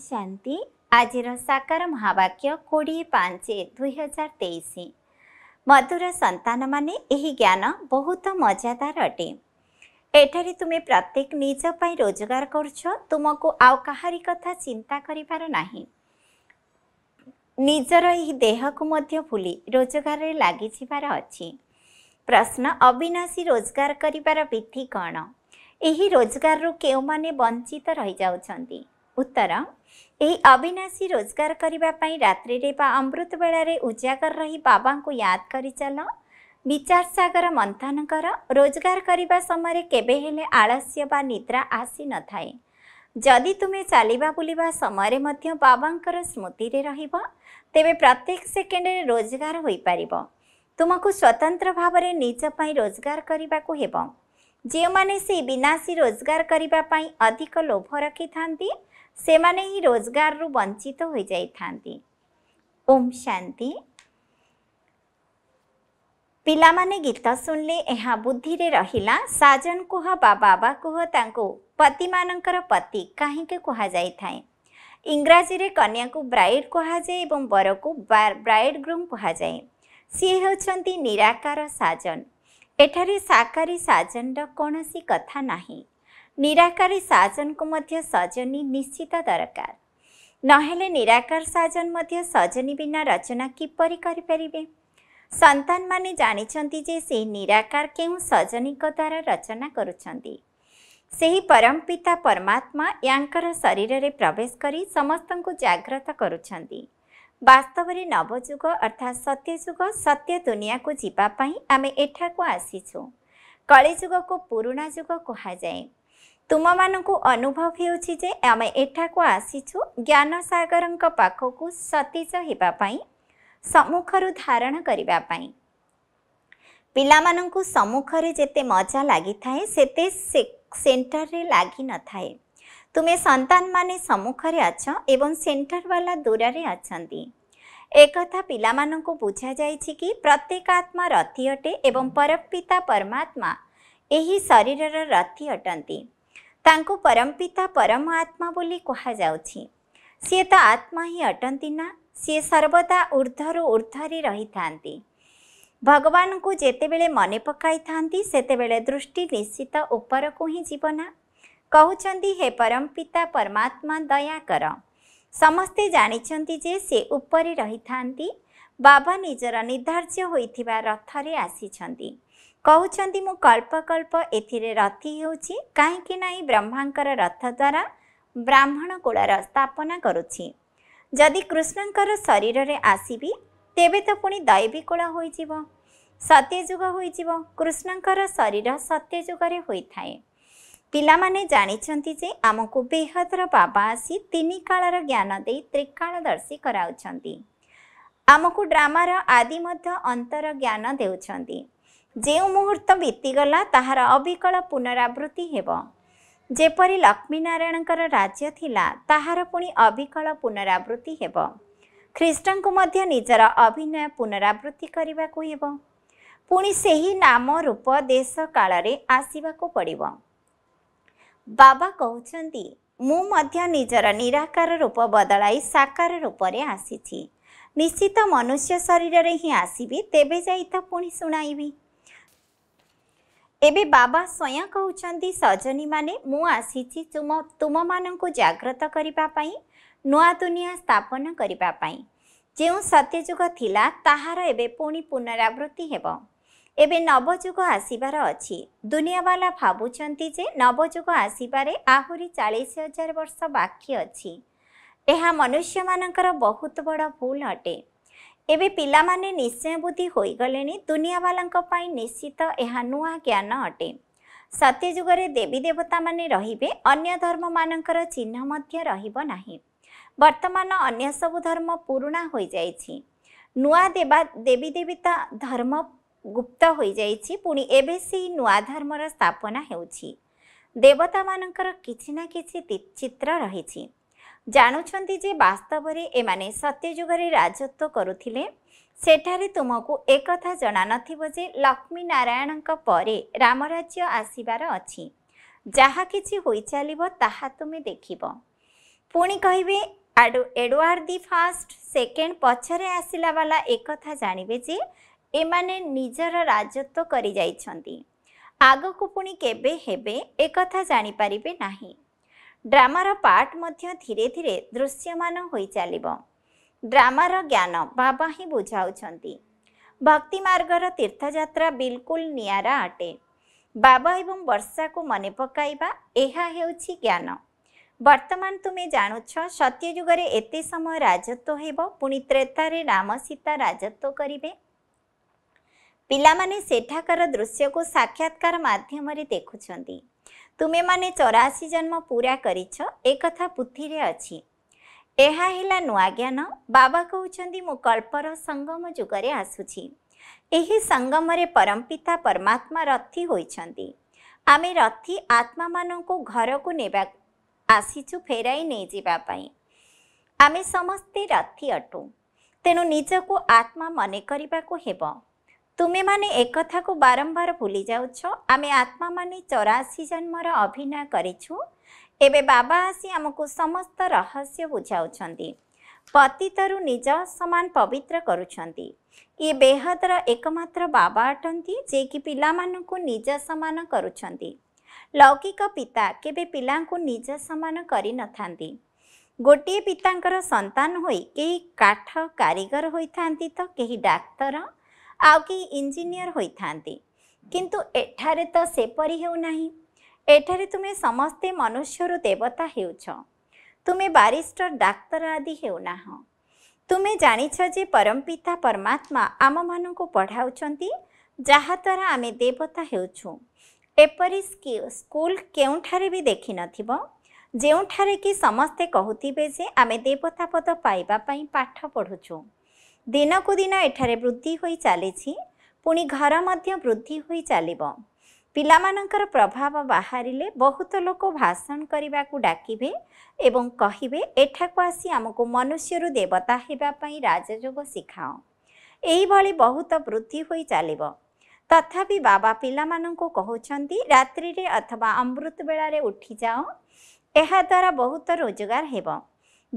शान्ति आज महावाक्यो पाँच दुई हजार मधुर यही ज्ञान बहुत मजादार अटे एठ प्रत्येक निजपाई रोजगार गरौँ कहाँ कथा चिन्तासी रोजगार गरेर विधि यही रोजगार रो के वञ्चित रहिले ଉତ୍ତର ଏହି ଅବିନାଶୀ ରୋଜଗାର କରିବା ପାଇଁ ରାତ୍ରିରେ ବା ଅମୃତ ବେଳାରେ ଉଜାଗର ରହି ବାବାଙ୍କୁ ୟାଦ କରିଚାଲ ବିଚାର ସାଗର ମନ୍ଥନ କର ରୋଜଗାର କରିବା ସମୟରେ କେବେ ହେଲେ ଆଳସ୍ୟ ବା ନିଦ୍ରା ଆସିନଥାଏ ଯଦି ତୁମେ ଚାଲିବା ବୁଲିବା ସମୟରେ ମଧ୍ୟ ବାବାଙ୍କର ସ୍ମୃତିରେ ରହିବ ତେବେ ପ୍ରତ୍ୟେକ ସେକେଣ୍ଡରେ ରୋଜଗାର ହୋଇପାରିବ ତୁମକୁ ସ୍ୱତନ୍ତ୍ର ଭାବରେ ନିଜ ପାଇଁ ରୋଜଗାର କରିବାକୁ ହେବ जो से विनाशी रोजगार गरेको अधिक लोभ रखिथाहाँसम्म रोजगार रु वञ्चित हुँदै ओम शान्ति पहिला गीत सुनले बुद्धिरे र साजन कुह बाबा कुह त पति म पति काहीँक थाएं। इङराजी कन्याको कन्या को ब्राइड ग्रुम निराकार साजन ଏଠାରେ ସାକାରୀ ସାଜନର କୌଣସି କଥା ନାହିଁ ନିରାକାରୀ ସାଜନକୁ ମଧ୍ୟ ସଜନୀ ନିଶ୍ଚିତ ଦରକାର ନହେଲେ ନିରାକାର ସାଜନ ମଧ୍ୟ ସଜନୀ ବିନା ରଚନା କିପରି କରିପାରିବେ ସନ୍ତାନମାନେ ଜାଣିଛନ୍ତି ଯେ ସେହି ନିରାକାର କେଉଁ ସଜନୀଙ୍କ ଦ୍ୱାରା ରଚନା କରୁଛନ୍ତି ସେହି ପରମପିତା ପରମାତ୍ମା ୟାଙ୍କର ଶରୀରରେ ପ୍ରବେଶ କରି ସମସ୍ତଙ୍କୁ ଜାଗ୍ରତ କରୁଛନ୍ତି बास्तवीर जुग अर्थात् सत्य जुग सत्य दुनियाँको जुवा आमे एठाको आसी छो। कले जुग कुम को अनुभव को आसिछु ज्ञान सगरको पाखकु सती हुन्छ सम्मुखरू धारण गरेको पानी सम्मुखर जे मजा रे लागी न थाए। तुमे सन्त सम्मुखर अछ ए वाला दूरारे अन्ति एक पिन् बुझा जाइक प्रत्येक आत्मा रथी अटे परमात्मा एही शरीर रथी अटे परमपिताम आत्मा पनि कहाँ सि त आत्मा अटंती ना से सर्वदा उर्ध्धहरू उर्ध्धरी रहिथाति भगवान मन पकेसेला दृष्टिनिश्चित उप जीवना କହୁଛନ୍ତି ହେ ପରମ ପିତା ପରମାତ୍ମା ଦୟାକର ସମସ୍ତେ ଜାଣିଛନ୍ତି ଯେ ସେ ଉପରେ ରହିଥାନ୍ତି ବାବା ନିଜର ନିର୍ଦ୍ଧାର୍ଯ୍ୟ ହୋଇଥିବା ରଥରେ ଆସିଛନ୍ତି କହୁଛନ୍ତି ମୁଁ କଳ୍ପ କଳ୍ପ ଏଥିରେ ରଥି ହେଉଛି କାହିଁକି ନା ଏହି ବ୍ରହ୍ମାଙ୍କର ରଥ ଦ୍ୱାରା ବ୍ରାହ୍ମଣ କୂଳର ସ୍ଥାପନା କରୁଛି ଯଦି କୃଷ୍ଣଙ୍କର ଶରୀରରେ ଆସିବି ତେବେ ତ ପୁଣି ଦୈବିକୂଳ ହୋଇଯିବ ସତ୍ୟଯୁଗ ହୋଇଯିବ କୃଷ୍ଣଙ୍କର ଶରୀର ସତ୍ୟଯୁଗରେ ହୋଇଥାଏ ପିଲାମାନେ ଜାଣିଛନ୍ତି ଯେ ଆମକୁ ବେହଦର ବାବା ଆସି ତିନି କାଳର ଜ୍ଞାନ ଦେଇ ତ୍ରିକାଳଦର୍ଶୀ କରାଉଛନ୍ତି ଆମକୁ ଡ୍ରାମାର ଆଦି ମଧ୍ୟ ଅନ୍ତର ଜ୍ଞାନ ଦେଉଛନ୍ତି ଯେଉଁ ମୁହୂର୍ତ୍ତ ବିତିଗଲା ତାହାର ଅବିକଳ ପୁନରାବୃତ୍ତି ହେବ ଯେପରି ଲକ୍ଷ୍ମୀନାରାୟଣଙ୍କର ରାଜ୍ୟ ଥିଲା ତାହାର ପୁଣି ଅବିକଳ ପୁନରାବୃତ୍ତି ହେବ ଖ୍ରୀଷ୍ଟଙ୍କୁ ମଧ୍ୟ ନିଜର ଅଭିନୟ ପୁନରାବୃତ୍ତି କରିବାକୁ ହେବ ପୁଣି ସେହି ନାମ ରୂପ ଦେଶ କାଳରେ ଆସିବାକୁ ପଡ଼ିବ ବାବା କହୁଛନ୍ତି ମୁଁ ମଧ୍ୟ ନିଜର ନିରାକାର ରୂପ ବଦଳାଇ ସାକାର ରୂପରେ ଆସିଛି ନିଶ୍ଚିତ ମନୁଷ୍ୟ ଶରୀରରେ ହିଁ ଆସିବି ତେବେ ଯାଇ ତ ପୁଣି ଶୁଣାଇବି ଏବେ ବାବା ସ୍ୱୟଂ କହୁଛନ୍ତି ସଜନୀମାନେ ମୁଁ ଆସିଛି ତୁମ ତୁମମାନଙ୍କୁ ଜାଗ୍ରତ କରିବା ପାଇଁ ନୂଆ ଦୁନିଆ ସ୍ଥାପନ କରିବା ପାଇଁ ଯେଉଁ ସତ୍ୟଯୁଗ ଥିଲା ତାହାର ଏବେ ପୁଣି ପୁନରାବୃତ୍ତି ହେବ ଏବେ ନବଯୁଗ ଆସିବାର ଅଛି ଦୁନିଆବାଲା ଭାବୁଛନ୍ତି ଯେ ନବଯୁଗ ଆସିବାରେ ଆହୁରି ଚାଳିଶ ହଜାର ବର୍ଷ ବାକି ଅଛି ଏହା ମନୁଷ୍ୟମାନଙ୍କର ବହୁତ ବଡ଼ ଭୁଲ ଅଟେ ଏବେ ପିଲାମାନେ ନିଶ୍ଚୟ ବୁଦ୍ଧି ହୋଇଗଲେଣି ଦୁନିଆବାଲାଙ୍କ ପାଇଁ ନିଶ୍ଚିତ ଏହା ନୂଆ ଜ୍ଞାନ ଅଟେ ସତ୍ୟଯୁଗରେ ଦେବୀ ଦେବତାମାନେ ରହିବେ ଅନ୍ୟ ଧର୍ମମାନଙ୍କର ଚିହ୍ନ ମଧ୍ୟ ରହିବ ନାହିଁ ବର୍ତ୍ତମାନ ଅନ୍ୟ ସବୁ ଧର୍ମ ପୁରୁଣା ହୋଇଯାଇଛି ନୂଆ ଦେବା ଦେବୀ ଦେବିତା ଧର୍ମ ଗୁପ୍ତ ହୋଇଯାଇଛି ପୁଣି ଏବେ ସେଇ ନୂଆ ଧର୍ମର ସ୍ଥାପନା ହେଉଛି ଦେବତାମାନଙ୍କର କିଛି ନା କିଛି ଚିତ୍ର ରହିଛି ଜାଣୁଛନ୍ତି ଯେ ବାସ୍ତବରେ ଏମାନେ ସତ୍ୟଯୁଗରେ ରାଜତ୍ୱ କରୁଥିଲେ ସେଠାରେ ତୁମକୁ ଏକଥା ଜଣାନଥିବ ଯେ ଲକ୍ଷ୍ମୀ ନାରାୟଣଙ୍କ ପରେ ରାମରାଜ୍ୟ ଆସିବାର ଅଛି ଯାହା କିଛି ହୋଇଚାଲିବ ତାହା ତୁମେ ଦେଖିବ ପୁଣି କହିବେ ଏଡ଼ୱାର୍ଡ଼ ଦି ଫାଷ୍ଟ ସେକେଣ୍ଡ ପଛରେ ଆସିଲା ବାଲା ଏକଥା ଜାଣିବେ ଯେ ଏମାନେ ନିଜର ରାଜତ୍ୱ କରିଯାଇଛନ୍ତି ଆଗକୁ ପୁଣି କେବେ ହେବେ ଏକଥା ଜାଣିପାରିବେ ନାହିଁ ଡ୍ରାମାର ପାର୍ଟ ମଧ୍ୟ ଧୀରେ ଧୀରେ ଦୃଶ୍ୟମାନ ହୋଇ ଚାଲିବ ଡ୍ରାମାର ଜ୍ଞାନ ବାବା ହିଁ ବୁଝାଉଛନ୍ତି ଭକ୍ତି ମାର୍ଗର ତୀର୍ଥଯାତ୍ରା ବିଲକୁଲ ନିଆରା ଅଟେ ବାବା ଏବଂ ବର୍ଷାକୁ ମନେ ପକାଇବା ଏହା ହେଉଛି ଜ୍ଞାନ ବର୍ତ୍ତମାନ ତୁମେ ଜାଣୁଛ ସତ୍ୟଯୁଗରେ ଏତେ ସମୟ ରାଜତ୍ୱ ହେବ ପୁଣି ତ୍ରେତାରେ ରାମ ସୀତା ରାଜତ୍ୱ କରିବେ दृश्य को साक्षात्कार देखु देखुन्छ तुमे 84 जन्म एहा हिला अझै ज्ञान बाबा कि मो कल्पर सङ्गम जुगर आसु यही सङ्गम परम्पिता परमात्मा रथी हुन्छ आमे रथी आत्मा घरको नसि आमे समस्त रथी अटु तेणु को आत्मा हेबो ତୁମେମାନେ ଏକଥାକୁ ବାରମ୍ବାର ଭୁଲି ଯାଉଛ ଆମେ ଆତ୍ମାମାନେ ଚଉରାଅଶୀ ଜନ୍ମର ଅଭିନୟ କରିଛୁ ଏବେ ବାବା ଆସି ଆମକୁ ସମସ୍ତ ରହସ୍ୟ ବୁଝାଉଛନ୍ତି ପତିତରୁ ନିଜ ସମାନ ପବିତ୍ର କରୁଛନ୍ତି ଇଏ ବେହଦର ଏକମାତ୍ର ବାବା ଅଟନ୍ତି ଯିଏକି ପିଲାମାନଙ୍କୁ ନିଜ ସମାନ କରୁଛନ୍ତି ଲୌକିକ ପିତା କେବେ ପିଲାଙ୍କୁ ନିଜ ସମାନ କରିନଥାନ୍ତି ଗୋଟିଏ ପିତାଙ୍କର ସନ୍ତାନ ହୋଇ କେହି କାଠ କାରିଗର ହୋଇଥାନ୍ତି ତ କେହି ଡାକ୍ତର ଆଉ କେହି ଇଞ୍ଜିନିୟର ହୋଇଥାନ୍ତି କିନ୍ତୁ ଏଠାରେ ତ ସେପରି ହେଉନାହିଁ ଏଠାରେ ତୁମେ ସମସ୍ତେ ମନୁଷ୍ୟରୁ ଦେବତା ହେଉଛ ତୁମେ ବାରିଷ୍ଟର ଡାକ୍ତର ଆଦି ହେଉନାହ ତୁମେ ଜାଣିଛ ଯେ ପରମପିତା ପରମାତ୍ମା ଆମମାନଙ୍କୁ ପଢ଼ାଉଛନ୍ତି ଯାହାଦ୍ୱାରା ଆମେ ଦେବତା ହେଉଛୁ ଏପରି ସ୍କୁଲ କେଉଁଠାରେ ବି ଦେଖିନଥିବ ଯେଉଁଠାରେ କି ସମସ୍ତେ କହୁଥିବେ ଯେ ଆମେ ଦେବତା ପଦ ପାଇବା ପାଇଁ ପାଠ ପଢ଼ୁଛୁ ଦିନକୁ ଦିନ ଏଠାରେ ବୃଦ୍ଧି ହୋଇ ଚାଲିଛି ପୁଣି ଘର ମଧ୍ୟ ବୃଦ୍ଧି ହୋଇ ଚାଲିବ ପିଲାମାନଙ୍କର ପ୍ରଭାବ ବାହାରିଲେ ବହୁତ ଲୋକ ଭାଷଣ କରିବାକୁ ଡାକିବେ ଏବଂ କହିବେ ଏଠାକୁ ଆସି ଆମକୁ ମନୁଷ୍ୟରୁ ଦେବତା ହେବା ପାଇଁ ରାଜଯୋଗ ଶିଖାଅ ଏହିଭଳି ବହୁତ ବୃଦ୍ଧି ହୋଇ ଚାଲିବ ତଥାପି ବାବା ପିଲାମାନଙ୍କୁ କହୁଛନ୍ତି ରାତ୍ରିରେ ଅଥବା ଅମୃତ ବେଳାରେ ଉଠିଯାଅ ଏହାଦ୍ୱାରା ବହୁତ ରୋଜଗାର ହେବ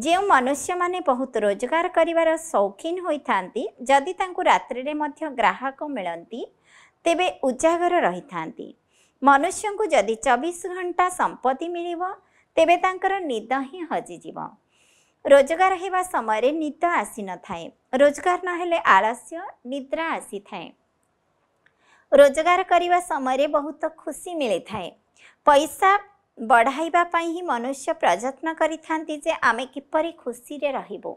ଯେଉଁ ମନୁଷ୍ୟମାନେ ବହୁତ ରୋଜଗାର କରିବାର ସୌଖୀନ ହୋଇଥାନ୍ତି ଯଦି ତାଙ୍କୁ ରାତ୍ରିରେ ମଧ୍ୟ ଗ୍ରାହକ ମିଳନ୍ତି ତେବେ ଉଜାଗର ରହିଥାନ୍ତି ମନୁଷ୍ୟଙ୍କୁ ଯଦି ଚବିଶ ଘଣ୍ଟା ସମ୍ପତ୍ତି ମିଳିବ ତେବେ ତାଙ୍କର ନିଦ ହିଁ ହଜିଯିବ ରୋଜଗାର ହେବା ସମୟରେ ନିଦ ଆସିନଥାଏ ରୋଜଗାର ନହେଲେ ଆଳସ୍ୟ ନିଦ୍ରା ଆସିଥାଏ ରୋଜଗାର କରିବା ସମୟରେ ବହୁତ ଖୁସି ମିଳିଥାଏ ପଇସା ବଢ଼ାଇବା ପାଇଁ ହିଁ ମନୁଷ୍ୟ ପ୍ରଯତ୍ନ କରିଥାନ୍ତି ଯେ ଆମେ କିପରି ଖୁସିରେ ରହିବୁ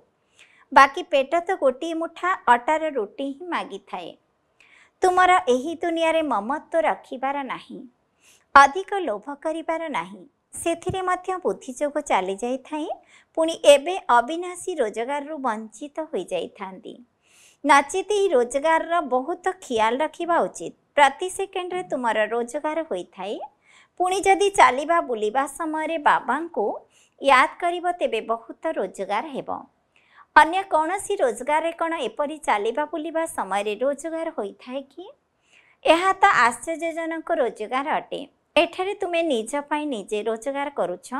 ବାକି ପେଟ ତ ଗୋଟିଏ ମୁଠା ଅଟାର ରୁଟି ହିଁ ମାଗିଥାଏ ତୁମର ଏହି ଦୁନିଆରେ ମମତ୍ୱ ରଖିବାର ନାହିଁ ଅଧିକ ଲୋଭ କରିବାର ନାହିଁ ସେଥିରେ ମଧ୍ୟ ବୁଦ୍ଧିଯୋଗ ଚାଲିଯାଇଥାଏ ପୁଣି ଏବେ ଅବିନାଶୀ ରୋଜଗାରରୁ ବଞ୍ଚିତ ହୋଇଯାଇଥାନ୍ତି ନଚେତ ଏହି ରୋଜଗାରର ବହୁତ ଖିଆଲ ରଖିବା ଉଚିତ ପ୍ରତି ସେକେଣ୍ଡରେ ତୁମର ରୋଜଗାର ହୋଇଥାଏ ପୁଣି ଯଦି ଚାଲିବା ବୁଲିବା ସମୟରେ ବାବାଙ୍କୁ ୟାଦ କରିବ ତେବେ ବହୁତ ରୋଜଗାର ହେବ ଅନ୍ୟ କୌଣସି ରୋଜଗାରରେ କ'ଣ ଏପରି ଚାଲିବା ବୁଲିବା ସମୟରେ ରୋଜଗାର ହୋଇଥାଏ କି ଏହା ତ ଆଶ୍ଚର୍ଯ୍ୟଜନକ ରୋଜଗାର ଅଟେ ଏଠାରେ ତୁମେ ନିଜ ପାଇଁ ନିଜେ ରୋଜଗାର କରୁଛ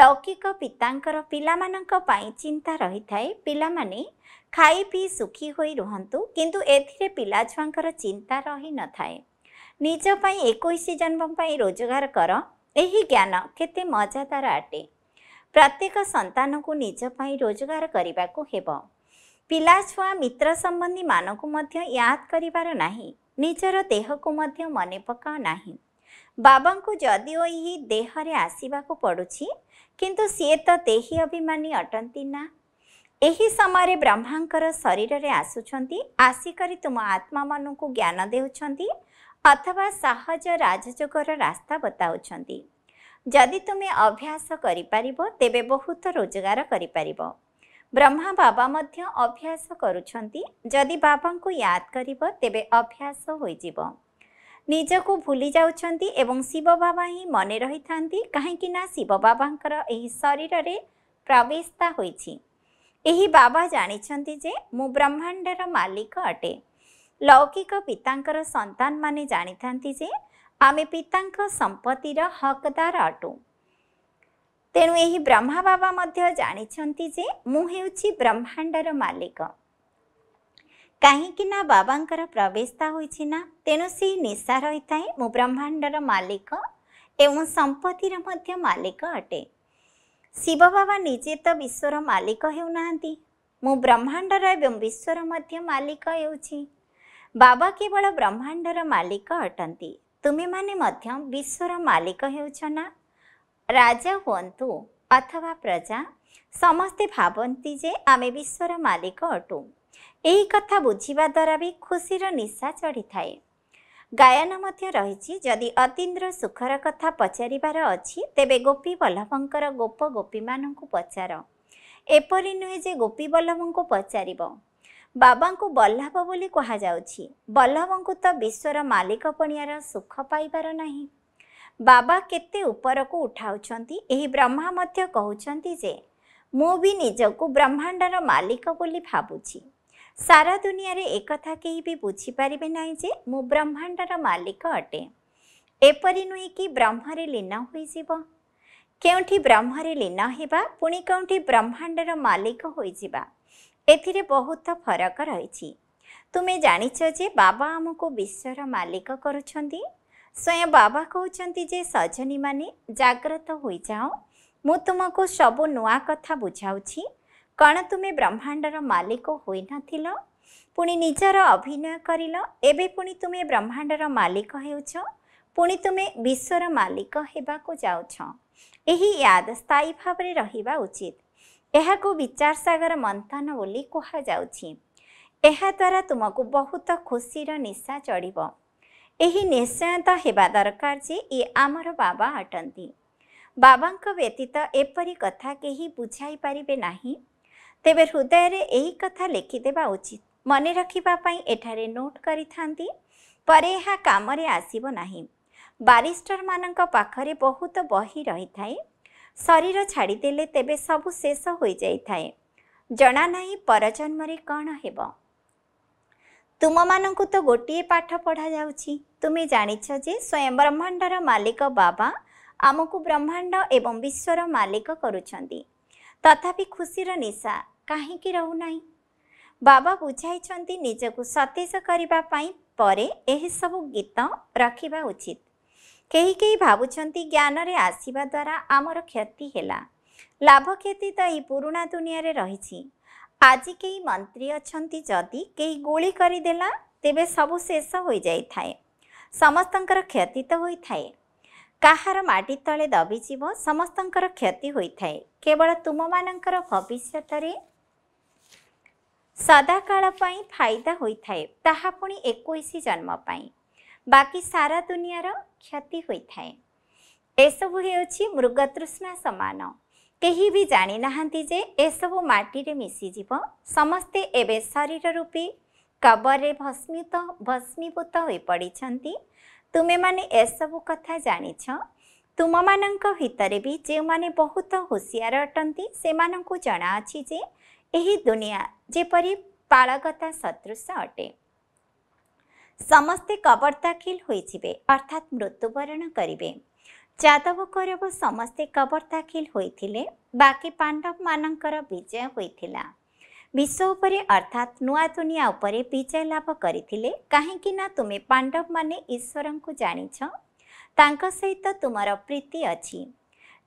ଲୌକିକ ପିତାଙ୍କର ପିଲାମାନଙ୍କ ପାଇଁ ଚିନ୍ତା ରହିଥାଏ ପିଲାମାନେ ଖାଇ ପିଇ ସୁଖୀ ହୋଇ ରୁହନ୍ତୁ କିନ୍ତୁ ଏଥିରେ ପିଲାଛୁଆଙ୍କର ଚିନ୍ତା ରହିନଥାଏ ନିଜ ପାଇଁ ଏକୋଇଶ ଜନ୍ମ ପାଇଁ ରୋଜଗାର କର ଏହି ଜ୍ଞାନ କେତେ ମଜାଦାର ଅଟେ ପ୍ରତ୍ୟେକ ସନ୍ତାନକୁ ନିଜ ପାଇଁ ରୋଜଗାର କରିବାକୁ ହେବ ପିଲା ଛୁଆ ମିତ୍ର ସମ୍ବନ୍ଧୀମାନଙ୍କୁ ମଧ୍ୟ ୟାଦ କରିବାର ନାହିଁ ନିଜର ଦେହକୁ ମଧ୍ୟ ମନେ ପକାଅ ନାହିଁ ବାବାଙ୍କୁ ଯଦିଓ ଏହି ଦେହରେ ଆସିବାକୁ ପଡ଼ୁଛି କିନ୍ତୁ ସିଏ ତ ଦେହି ଅଭିମାନୀ ଅଟନ୍ତି ନା ଏହି ସମୟରେ ବ୍ରହ୍ମାଙ୍କର ଶରୀରରେ ଆସୁଛନ୍ତି ଆସିକରି ତୁମ ଆତ୍ମାମାନଙ୍କୁ ଜ୍ଞାନ ଦେଉଛନ୍ତି ଅଥବା ସହଜ ରାଜଯୋଗର ରାସ୍ତା ବତାଉଛନ୍ତି ଯଦି ତୁମେ ଅଭ୍ୟାସ କରିପାରିବ ତେବେ ବହୁତ ରୋଜଗାର କରିପାରିବ ବ୍ରହ୍ମା ବାବା ମଧ୍ୟ ଅଭ୍ୟାସ କରୁଛନ୍ତି ଯଦି ବାବାଙ୍କୁ ୟାଦ କରିବ ତେବେ ଅଭ୍ୟାସ ହୋଇଯିବ ନିଜକୁ ଭୁଲି ଯାଉଛନ୍ତି ଏବଂ ଶିବ ବାବା ହିଁ ମନେ ରହିଥାନ୍ତି କାହିଁକି ନା ଶିବ ବାବାଙ୍କର ଏହି ଶରୀରରେ ପ୍ରବେଶତା ହୋଇଛି ଏହି ବାବା ଜାଣିଛନ୍ତି ଯେ ମୁଁ ବ୍ରହ୍ମାଣ୍ଡର ମାଲିକ ଅଟେ ଲୌକିକ ପିତାଙ୍କର ସନ୍ତାନମାନେ ଜାଣିଥାନ୍ତି ଯେ ଆମେ ପିତାଙ୍କ ସମ୍ପତ୍ତିର ହକଦାର ଅଟୁ ତେଣୁ ଏହି ବ୍ରହ୍ମା ବାବା ମଧ୍ୟ ଜାଣିଛନ୍ତି ଯେ ମୁଁ ହେଉଛି ବ୍ରହ୍ମାଣ୍ଡର ମାଲିକ କାହିଁକି ନା ବାବାଙ୍କର ପ୍ରବେଶତା ହୋଇଛି ନା ତେଣୁ ସେହି ନିଶା ରହିଥାଏ ମୁଁ ବ୍ରହ୍ମାଣ୍ଡର ମାଲିକ ଏବଂ ସମ୍ପତ୍ତିର ମଧ୍ୟ ମାଲିକ ଅଟେ ଶିବ ବାବା ନିଜେ ତ ବିଶ୍ୱର ମାଲିକ ହେଉନାହାନ୍ତି ମୁଁ ବ୍ରହ୍ମାଣ୍ଡର ଏବଂ ବିଶ୍ୱର ମଧ୍ୟ ମାଲିକ ହେଉଛି ବାବା କେବଳ ବ୍ରହ୍ମାଣ୍ଡର ମାଲିକ ଅଟନ୍ତି ତୁମେମାନେ ମଧ୍ୟ ବିଶ୍ୱର ମାଲିକ ହେଉଛ ନା ରାଜା ହୁଅନ୍ତୁ ଅଥବା ପ୍ରଜା ସମସ୍ତେ ଭାବନ୍ତି ଯେ ଆମେ ବିଶ୍ୱର ମାଲିକ ଅଟୁ ଏହି କଥା ବୁଝିବା ଦ୍ୱାରା ବି ଖୁସିର ନିଶା ଚଢ଼ିଥାଏ ଗାୟନ ମଧ୍ୟ ରହିଛି ଯଦି ଅତୀନ୍ଦ୍ର ସୁଖର କଥା ପଚାରିବାର ଅଛି ତେବେ ଗୋପୀ ବଲ୍ଲଭଙ୍କର ଗୋପ ଗୋପୀମାନଙ୍କୁ ପଚାର ଏପରି ନୁହେଁ ଯେ ଗୋପୀ ବଲ୍ଲଭଙ୍କୁ ପଚାରିବ ବାବାଙ୍କୁ ବଲ୍ଲଭ ବୋଲି କୁହାଯାଉଛି ବଲ୍ଲଭଙ୍କୁ ତ ବିଶ୍ୱର ମାଲିକ ପଣିଆର ସୁଖ ପାଇବାର ନାହିଁ ବାବା କେତେ ଉପରକୁ ଉଠାଉଛନ୍ତି ଏହି ବ୍ରହ୍ମା ମଧ୍ୟ କହୁଛନ୍ତି ଯେ ମୁଁ ବି ନିଜକୁ ବ୍ରହ୍ମାଣ୍ଡର ମାଲିକ ବୋଲି ଭାବୁଛି ସାରା ଦୁନିଆରେ ଏକଥା କେହି ବି ବୁଝିପାରିବେ ନାହିଁ ଯେ ମୁଁ ବ୍ରହ୍ମାଣ୍ଡର ମାଲିକ ଅଟେ ଏପରି ନୁହେଁ କି ବ୍ରହ୍ମରେ ଲୀନ ହୋଇଯିବ କେଉଁଠି ବ୍ରହ୍ମରେ ଲୀନ ହେବା ପୁଣି କେଉଁଠି ବ୍ରହ୍ମାଣ୍ଡର ମାଲିକ ହୋଇଯିବା ଏଥିରେ ବହୁତ ଫରକ ରହିଛି ତୁମେ ଜାଣିଛ ଯେ ବାବା ଆମକୁ ବିଶ୍ୱର ମାଲିକ କରୁଛନ୍ତି ସ୍ୱୟଂ ବାବା କହୁଛନ୍ତି ଯେ ସଜନୀମାନେ ଜାଗ୍ରତ ହୋଇଯାଅ ମୁଁ ତୁମକୁ ସବୁ ନୂଆ କଥା ବୁଝାଉଛି କ'ଣ ତୁମେ ବ୍ରହ୍ମାଣ୍ଡର ମାଲିକ ହୋଇନଥିଲ ପୁଣି ନିଜର ଅଭିନୟ କରିଲ ଏବେ ପୁଣି ତୁମେ ବ୍ରହ୍ମାଣ୍ଡର ମାଲିକ ହେଉଛ ପୁଣି ତୁମେ ବିଶ୍ୱର ମାଲିକ ହେବାକୁ ଯାଉଛ ଏହି ୟାଦ ସ୍ଥାୟୀ ଭାବରେ ରହିବା ଉଚିତ ଏହାକୁ ବିଚାରସାଗର ମନ୍ଥନ ବୋଲି କୁହାଯାଉଛି ଏହାଦ୍ୱାରା ତୁମକୁ ବହୁତ ଖୁସିର ନିଶା ଚଢ଼ିବ ଏହି ନିଶ୍ଚୟତ ହେବା ଦରକାର ଯେ ଇଏ ଆମର ବାବା ଅଟନ୍ତି ବାବାଙ୍କ ବ୍ୟତୀତ ଏପରି କଥା କେହି ବୁଝାଇ ପାରିବେ ନାହିଁ ତେବେ ହୃଦୟରେ ଏହି କଥା ଲେଖିଦେବା ଉଚିତ ମନେ ରଖିବା ପାଇଁ ଏଠାରେ ନୋଟ୍ କରିଥାନ୍ତି ପରେ ଏହା କାମରେ ଆସିବ ନାହିଁ ବାରିଷ୍ଟରମାନଙ୍କ ପାଖରେ ବହୁତ ବହି ରହିଥାଏ ଶରୀର ଛାଡ଼ିଦେଲେ ତେବେ ସବୁ ଶେଷ ହୋଇଯାଇଥାଏ ଜଣା ନାହିଁ ପରଜନ୍ମରେ କ'ଣ ହେବ ତୁମମାନଙ୍କୁ ତ ଗୋଟିଏ ପାଠ ପଢ଼ାଯାଉଛି ତୁମେ ଜାଣିଛ ଯେ ସ୍ୱୟଂ ବ୍ରହ୍ମାଣ୍ଡର ମାଲିକ ବାବା ଆମକୁ ବ୍ରହ୍ମାଣ୍ଡ ଏବଂ ବିଶ୍ୱର ମାଲିକ କରୁଛନ୍ତି ତଥାପି ଖୁସିର ନିଶା କାହିଁକି ରହୁନାହିଁ ବାବା ବୁଝାଇଛନ୍ତି ନିଜକୁ ସତେଜ କରିବା ପାଇଁ ପରେ ଏହିସବୁ ଗୀତ ରଖିବା ଉଚିତ କେହି କେହି ଭାବୁଛନ୍ତି ଜ୍ଞାନରେ ଆସିବା ଦ୍ୱାରା ଆମର କ୍ଷତି ହେଲା ଲାଭ କ୍ଷତି ତ ଏଇ ପୁରୁଣା ଦୁନିଆରେ ରହିଛି ଆଜି କେହି ମନ୍ତ୍ରୀ ଅଛନ୍ତି ଯଦି କେହି ଗୁଳି କରିଦେଲା ତେବେ ସବୁ ଶେଷ ହୋଇଯାଇଥାଏ ସମସ୍ତଙ୍କର କ୍ଷତି ତ ହୋଇଥାଏ କାହାର ମାଟି ତଳେ ଦବିଯିବ ସମସ୍ତଙ୍କର କ୍ଷତି ହୋଇଥାଏ କେବଳ ତୁମମାନଙ୍କର ଭବିଷ୍ୟତରେ ସଦା କାଳ ପାଇଁ ଫାଇଦା ହୋଇଥାଏ ତାହା ପୁଣି ଏକୋଇଶ ଜନ୍ମ ପାଇଁ ବାକି ସାରା ଦୁନିଆର କ୍ଷତି ହୋଇଥାଏ ଏସବୁ ହେଉଛି ମୃଗତୃଷ୍ଣା ସମାନ କେହି ବି ଜାଣିନାହାନ୍ତି ଯେ ଏସବୁ ମାଟିରେ ମିଶିଯିବ ସମସ୍ତେ ଏବେ ଶରୀର ରୂପେ କବରରେ ଭସ୍ମିତ ଭସ୍ମୀଭୂତ ହୋଇପଡ଼ିଛନ୍ତି ତୁମେମାନେ ଏସବୁ କଥା ଜାଣିଛ ତୁମମାନଙ୍କ ଭିତରେ ବି ଯେଉଁମାନେ ବହୁତ ହୁସିଆର ଅଟନ୍ତି ସେମାନଙ୍କୁ ଜଣାଅଛି ଯେ ଏହି ଦୁନିଆ ଯେପରି ପାଳଗତା ସଦୃଶ ଅଟେ समस्ते कवर्ता अर्थात मृत्युवरण जादव करब समस्ते दाखिल दाखिल् बाकी पांडव मानंकर विजय हुन्छ विश्वपरि अर्थात् नुवा उपरे विजय लाभ ना तुमे पाण्डव म ईश्वरको जानेछ तांका सहित तुमारो प्रीति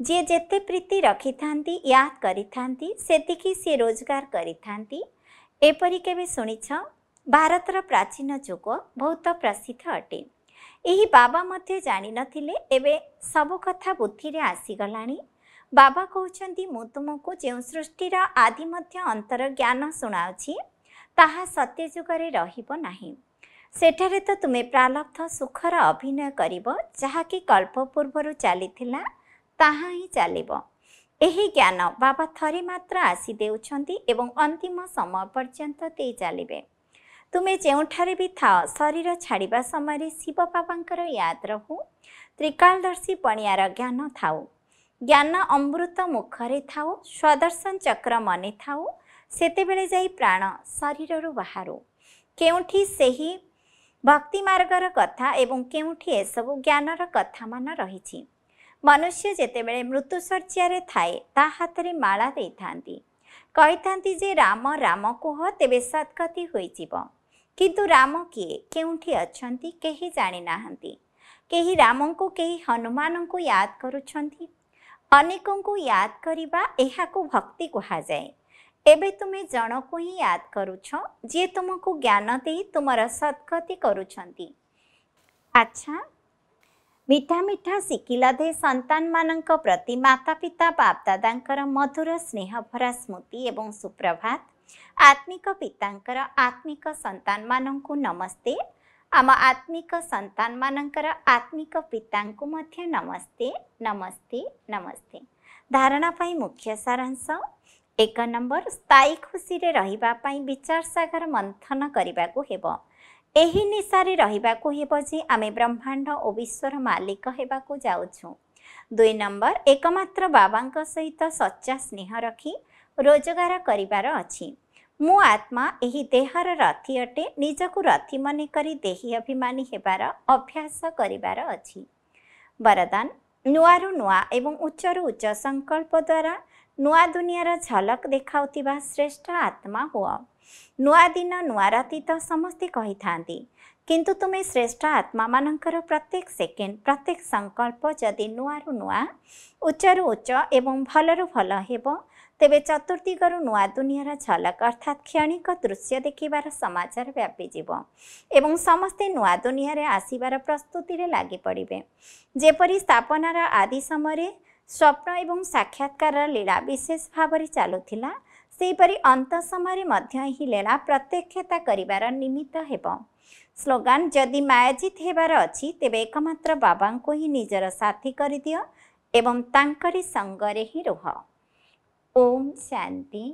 जे जि प्रीति रखिथाद सेतिकी से रोजगार गरिपरि के शुनि छ ଭାରତର ପ୍ରାଚୀନ ଯୁଗ ବହୁତ ପ୍ରସିଦ୍ଧ ଅଟେ ଏହି ବାବା ମଧ୍ୟ ଜାଣିନଥିଲେ ଏବେ ସବୁ କଥା ବୁଦ୍ଧିରେ ଆସିଗଲାଣି ବାବା କହୁଛନ୍ତି ମୁଁ ତୁମକୁ ଯେଉଁ ସୃଷ୍ଟିର ଆଦି ମଧ୍ୟ ଅନ୍ତର ଜ୍ଞାନ ଶୁଣାଉଛି ତାହା ସତ୍ୟଯୁଗରେ ରହିବ ନାହିଁ ସେଠାରେ ତ ତୁମେ ପ୍ରାଲବ୍ଧ ସୁଖର ଅଭିନୟ କରିବ ଯାହାକି କଳ୍ପ ପୂର୍ବରୁ ଚାଲିଥିଲା ତାହା ହିଁ ଚାଲିବ ଏହି ଜ୍ଞାନ ବାବା ଥରେ ମାତ୍ର ଆସି ଦେଉଛନ୍ତି ଏବଂ ଅନ୍ତିମ ସମୟ ପର୍ଯ୍ୟନ୍ତ ଦେଇ ଚାଲିବେ ତୁମେ ଯେଉଁଠାରେ ବି ଥାଅ ଶରୀର ଛାଡ଼ିବା ସମୟରେ ଶିବ ବାବାଙ୍କର ୟାଦ ରହୁ ତ୍ରିକାଳଦର୍ଶୀ ପଣିଆର ଜ୍ଞାନ ଥାଉ ଜ୍ଞାନ ଅମୃତ ମୁଖରେ ଥାଉ ସ୍ୱଦର୍ଶନ ଚକ୍ର ମନେ ଥାଉ ସେତେବେଳେ ଯାଇ ପ୍ରାଣ ଶରୀରରୁ ବାହାରୁ କେଉଁଠି ସେହି ଭକ୍ତି ମାର୍ଗର କଥା ଏବଂ କେଉଁଠି ଏସବୁ ଜ୍ଞାନର କଥାମାନ ରହିଛି ମନୁଷ୍ୟ ଯେତେବେଳେ ମୃତ୍ୟୁଶର୍ଯ୍ୟାରେ ଥାଏ ତା ହାତରେ ମାଳା ଦେଇଥାନ୍ତି କହିଥାନ୍ତି ଯେ ରାମ ରାମ କୁହ ତେବେ ସତ୍କତି ହୋଇଯିବ କିନ୍ତୁ ରାମ କିଏ କେଉଁଠି ଅଛନ୍ତି କେହି ଜାଣିନାହାନ୍ତି କେହି ରାମଙ୍କୁ କେହି ହନୁମାନଙ୍କୁ ୟାଦ କରୁଛନ୍ତି ଅନେକଙ୍କୁ ୟାଦ କରିବା ଏହାକୁ ଭକ୍ତି କୁହାଯାଏ ଏବେ ତୁମେ ଜଣକୁ ହିଁ ୟାଦ କରୁଛ ଯିଏ ତୁମକୁ ଜ୍ଞାନ ଦେଇ ତୁମର ସଦ୍ଗତି କରୁଛନ୍ତି ଆଚ୍ଛା ମିଠା ମିଠା ଶିଖିଲାଧେ ସନ୍ତାନମାନଙ୍କ ପ୍ରତି ମାତାପିତା ବାପଦାଦାଙ୍କର ମଧୁର ସ୍ନେହଭରା ସ୍ମୃତି ଏବଂ ସୁପ୍ରଭାତ आत्मिक पितांकर आत्मिक संतान मानंकु नमस्ते आम आत्मिक संतान मानंकर आत्मिक पितांकु मध्ये नमस्ते नमस्ते नमस्ते धारणा पई मुख्य सारांश एक नंबर स्थाई खुशी रे रहिबा पई विचार सागर मंथन करबा को हेबो एही मन्थन रहिबा को हेबो हेर्नु आमे ब्रह्मांड ओ विश्वर मालिक हेबा को हेछु दुई नम्बर एकमत्र बाबा सहित सच्चा स्नेह रखि ରୋଜଗାର କରିବାର ଅଛି ମୁଁ ଆତ୍ମା ଏହି ଦେହର ରଥି ଅଟେ ନିଜକୁ ରଥି ମନେ କରି ଦେହି ଅଭିମାନୀ ହେବାର ଅଭ୍ୟାସ କରିବାର ଅଛି ବରଦାନ ନୂଆରୁ ନୂଆ ଏବଂ ଉଚ୍ଚରୁ ଉଚ୍ଚ ସଂକଳ୍ପ ଦ୍ୱାରା ନୂଆ ଦୁନିଆର ଝଲକ ଦେଖାଉଥିବା ଶ୍ରେଷ୍ଠ ଆତ୍ମା ହୁଅ ନୂଆ ଦିନ ନୂଆ ରାତି ତ ସମସ୍ତେ କହିଥାନ୍ତି କିନ୍ତୁ ତୁମେ ଶ୍ରେଷ୍ଠ ଆତ୍ମାମାନଙ୍କର ପ୍ରତ୍ୟେକ ସେକେଣ୍ଡ ପ୍ରତ୍ୟେକ ସଂକଳ୍ପ ଯଦି ନୂଆରୁ ନୂଆ ଉଚ୍ଚରୁ ଉଚ୍ଚ ଏବଂ ଭଲରୁ ଭଲ ହେବ ତେବେ ଚତୁର୍ଦ୍ଦିଗରୁ ନୂଆ ଦୁନିଆର ଝଲକ ଅର୍ଥାତ୍ କ୍ଷଣିକ ଦୃଶ୍ୟ ଦେଖିବାର ସମାଚାର ବ୍ୟାପିଯିବ ଏବଂ ସମସ୍ତେ ନୂଆ ଦୁନିଆରେ ଆସିବାର ପ୍ରସ୍ତୁତିରେ ଲାଗିପଡ଼ିବେ ଯେପରି ସ୍ଥାପନାର ଆଦି ସମୟରେ ସ୍ୱପ୍ନ ଏବଂ ସାକ୍ଷାତକାରର ଲୀଳା ବିଶେଷ ଭାବରେ ଚାଲୁଥିଲା ସେହିପରି ଅନ୍ତ ସମୟରେ ମଧ୍ୟ ଏହି ଲୀଳା ପ୍ରତ୍ୟକ୍ଷତା କରିବାର ନିମିତ୍ତ ହେବ ସ୍ଲୋଗାନ ଯଦି ମାୟାଜିତ ହେବାର ଅଛି ତେବେ ଏକମାତ୍ର ବାବାଙ୍କୁ ହିଁ ନିଜର ସାଥୀ କରିଦିଅ ଏବଂ ତାଙ୍କରି ସଙ୍ଗରେ ହିଁ ରୁହ ओम शांति